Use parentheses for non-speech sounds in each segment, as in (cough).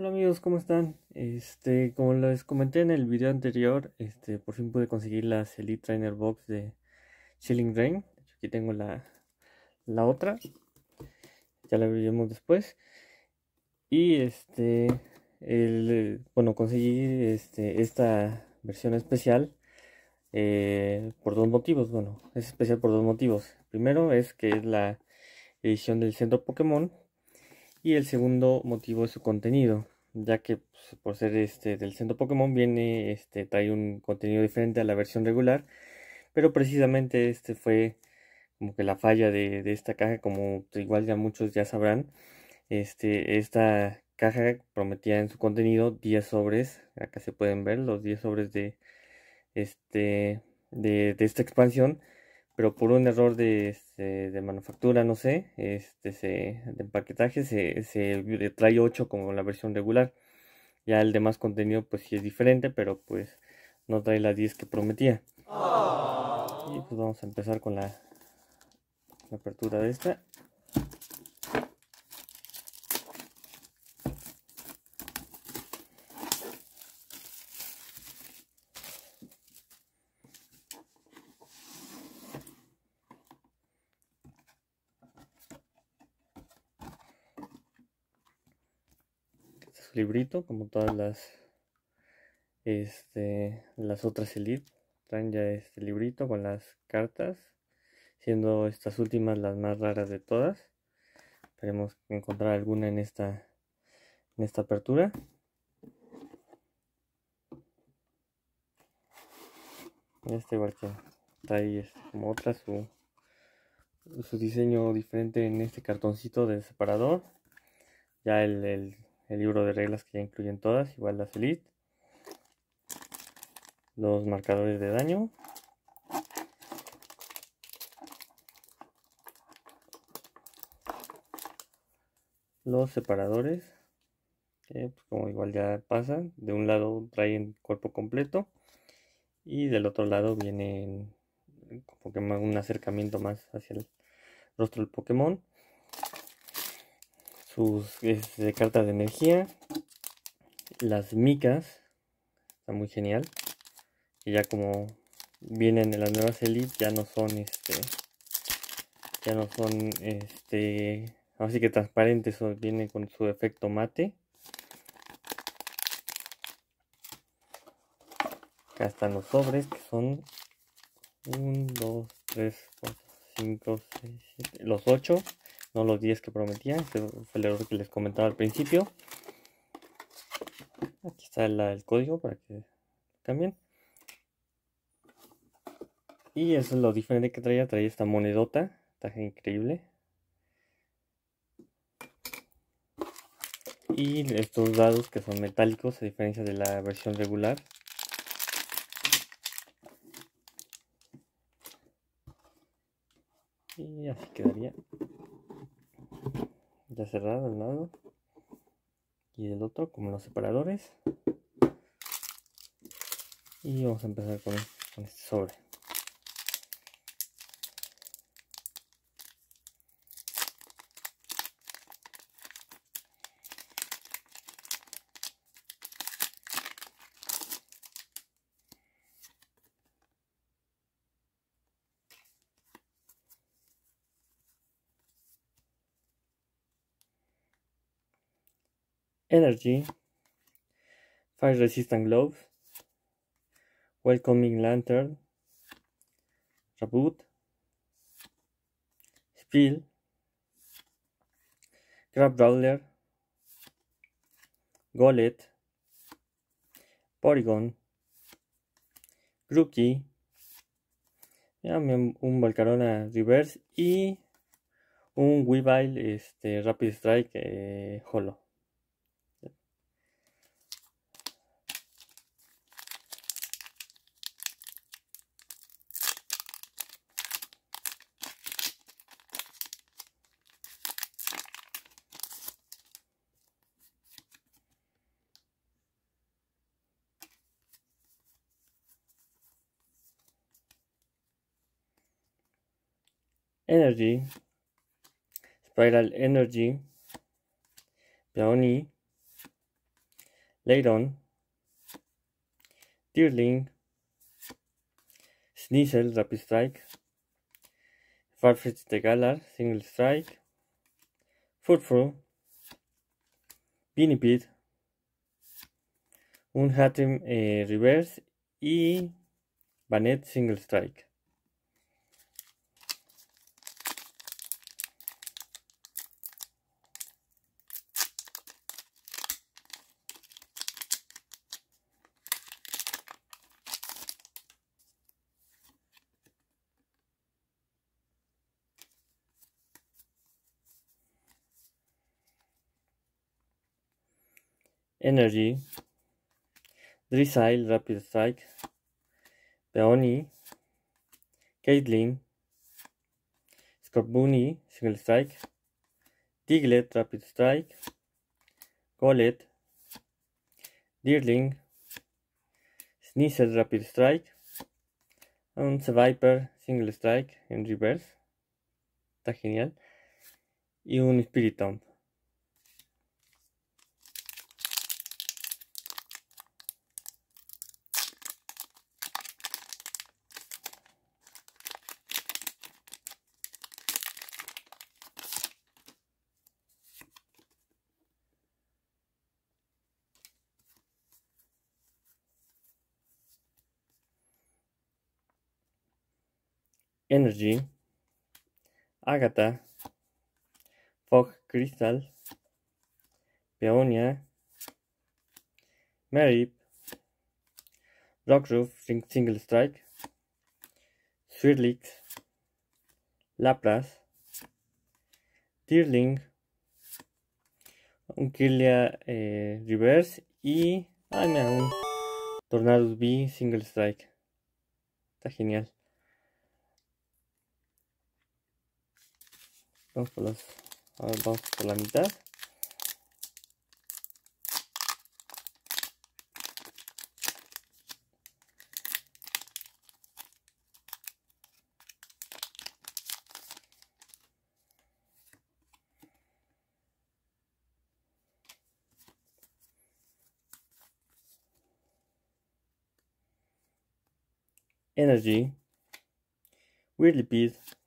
Hola amigos, ¿cómo están? Este, como les comenté en el video anterior, este, por fin pude conseguir la Elite Trainer Box de Chilling Rain. Aquí tengo la, la otra. Ya la veremos después. Y este, el, bueno, conseguí este, esta versión especial eh, por dos motivos. Bueno, es especial por dos motivos. Primero es que es la edición del centro Pokémon y el segundo motivo es su contenido, ya que pues, por ser este del centro Pokémon viene este trae un contenido diferente a la versión regular, pero precisamente este fue como que la falla de, esta caja, como igual ya muchos ya sabrán, este esta caja prometía en su contenido 10 sobres, acá se pueden ver los 10 sobres de este de, de esta expansión pero por un error de, este, de manufactura, no sé, este, de empaquetaje, se, trae 8 como la versión regular. Ya el demás contenido pues sí es diferente, pero pues no trae la 10 que prometía. Ah. Y pues vamos a empezar con la apertura de esta. librito, como todas las, este, las otras Elite. Traen ya este librito con las cartas, siendo estas últimas las más raras de todas. Esperemos encontrar alguna en esta, en esta apertura. Este igual que trae es como otra su, su diseño diferente en este cartoncito de separador. Ya el el libro de reglas que ya incluyen todas, igual las Elite, los marcadores de daño, los separadores, que pues, como igual ya pasan, de un lado traen cuerpo completo y del otro lado vienen un acercamiento más hacia el rostro del Pokémon sus este, cartas de energía, las micas, está muy genial. Y ya como vienen en las nuevas elites ya no son este, ya no son este, así que transparentes, viene con su efecto mate. Acá están los sobres que son 1, 2, 3, 4, 5, 6, 7, los 8 los 10 que prometía, este fue el error que les comentaba al principio. Aquí está el, el código para que cambien. Y eso es lo diferente que traía, traía esta monedota, está increíble. Y estos dados que son metálicos, a diferencia de la versión regular, Y así quedaría. Ya cerrado al lado. Y el otro, como los separadores. Y vamos a empezar con este sobre. Energy, Fire Resistant Gloves Welcoming Lantern, Reboot, Spill, Crab Drawler, Golet, Porygon, Rookie un Balcarona Reverse y un Weavile este, Rapid Strike eh, Holo. energy, spiral energy, Brownie, Ladon, Deerling, Sneasel, Rapid Strike, Farfetch the Galar, Single Strike, Footfru, Pinnipede, un eh, Reverse y Banet Single Strike. Energy, Drizzle, Rapid Strike, Peony, Caitlyn, Scorbunny, Single Strike, Tiglet, Rapid Strike, Golet, Deerling, Sneasel, Rapid Strike, un Viper Single Strike en Reverse. Está genial. Y un Spiritomb. Energy, Agatha, Fog Crystal, Peonia, Merip, Rockruff Single Strike, Swirlix, Lapras, Tierling, Unkilia eh, Reverse y. Tornado B Single Strike. Está genial. plus dos por la mitad energy, weirdly beat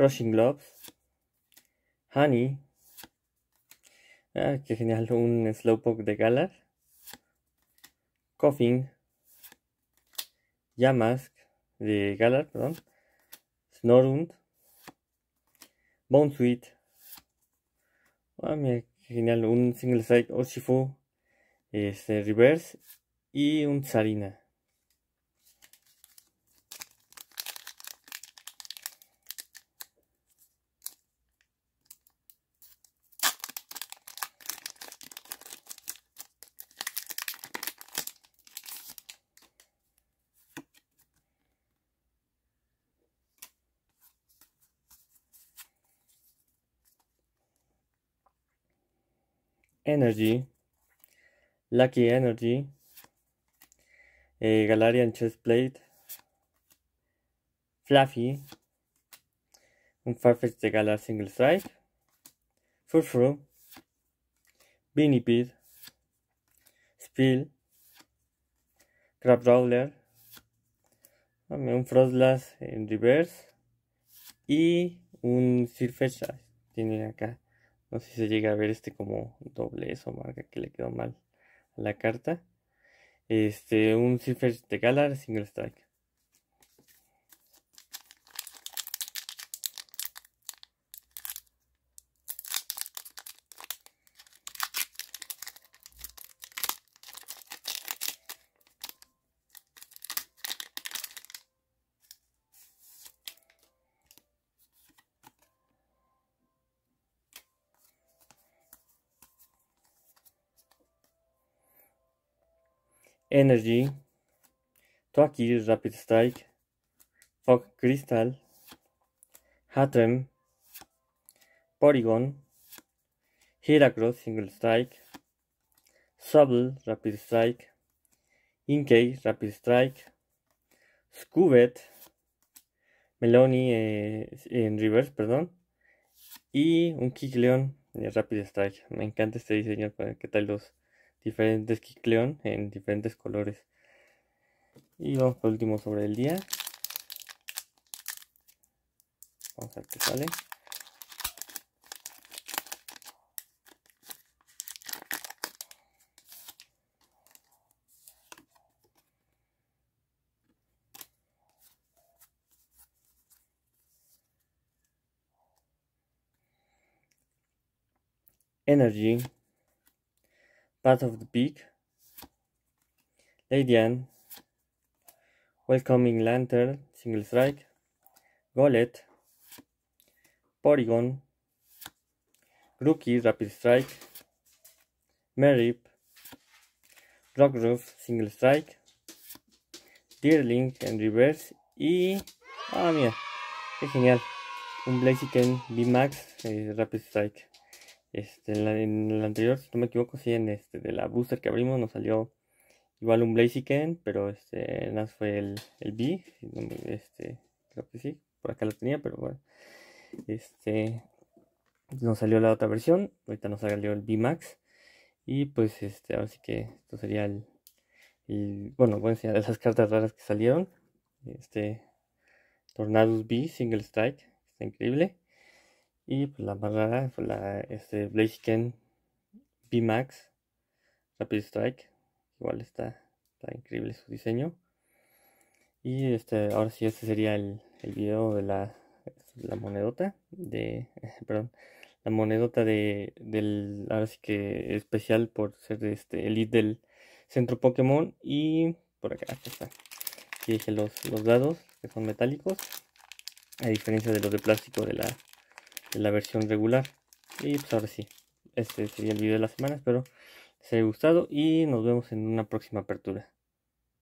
Crushing Gloves Honey, ah, qué genial, un Slowpoke de Galar, Coughing, Yamask de Galar, perdón, Snorund, Bone Sweet, ah, genial, un Single Side Oshifu, este, Reverse y un Tsarina Energy, Lucky Energy, eh, Galarian Chestplate, Fluffy, un Farfetch de Galar Single Strike, Furfru, Beanie Spill, Crab roller un Frostlass en Reverse y un Surfetch ah, tiene acá no sé si se llega a ver este como doble eso marca que le quedó mal a la carta. Este, un Cipher de Galar, Single Strike. Energy, Toaki Rapid Strike, Fog Crystal, Hatrem, Polygon, Heracross Single Strike, Sable Rapid Strike, Inkei Rapid Strike, Scubet, Meloni eh, en reverse, perdón, y un Kikleon de eh, Rapid Strike. Me encanta este diseño para que tal los diferentes Kikleon en diferentes colores. Y vamos por último sobre el día. Vamos a ver qué sale. Energy part of the peak. Lady Anne, Welcoming Lantern, Single Strike, Golet, Porygon, Grookey, Rapid Strike, Merip, Rockruff, Single Strike, Deerling and Reverse y... ¡Ah, mira! ¡Qué genial! Un Blaziken VMAX eh, Rapid Strike. Este, en, el anterior, si no me equivoco, sí, en este, de la booster que abrimos nos salió igual un Blaziken, pero este, más fue el, el B, este, creo que sí, por acá lo tenía, pero bueno, este, nos salió la otra versión, ahorita nos salió el B Max, y pues este, ahora sí que esto sería el, bueno, voy a enseñar esas cartas raras que salieron, este, Tornados B, Single Strike, está increíble, y pues, la más rara fue la este, Blaziken Max Rapid Strike. Igual está, increíble su diseño. Y este, ahora sí, este sería el, el video de la, la monedota. De, (laughs) perdón, la monedota de, del, ahora sí que especial por ser este, el del centro Pokémon. Y por acá, aquí está. Aquí dije los, los dados que son metálicos. A diferencia de los de plástico de la la versión regular. Y pues ahora sí, este sería el video de la semana. Espero les haya gustado y nos vemos en una próxima apertura.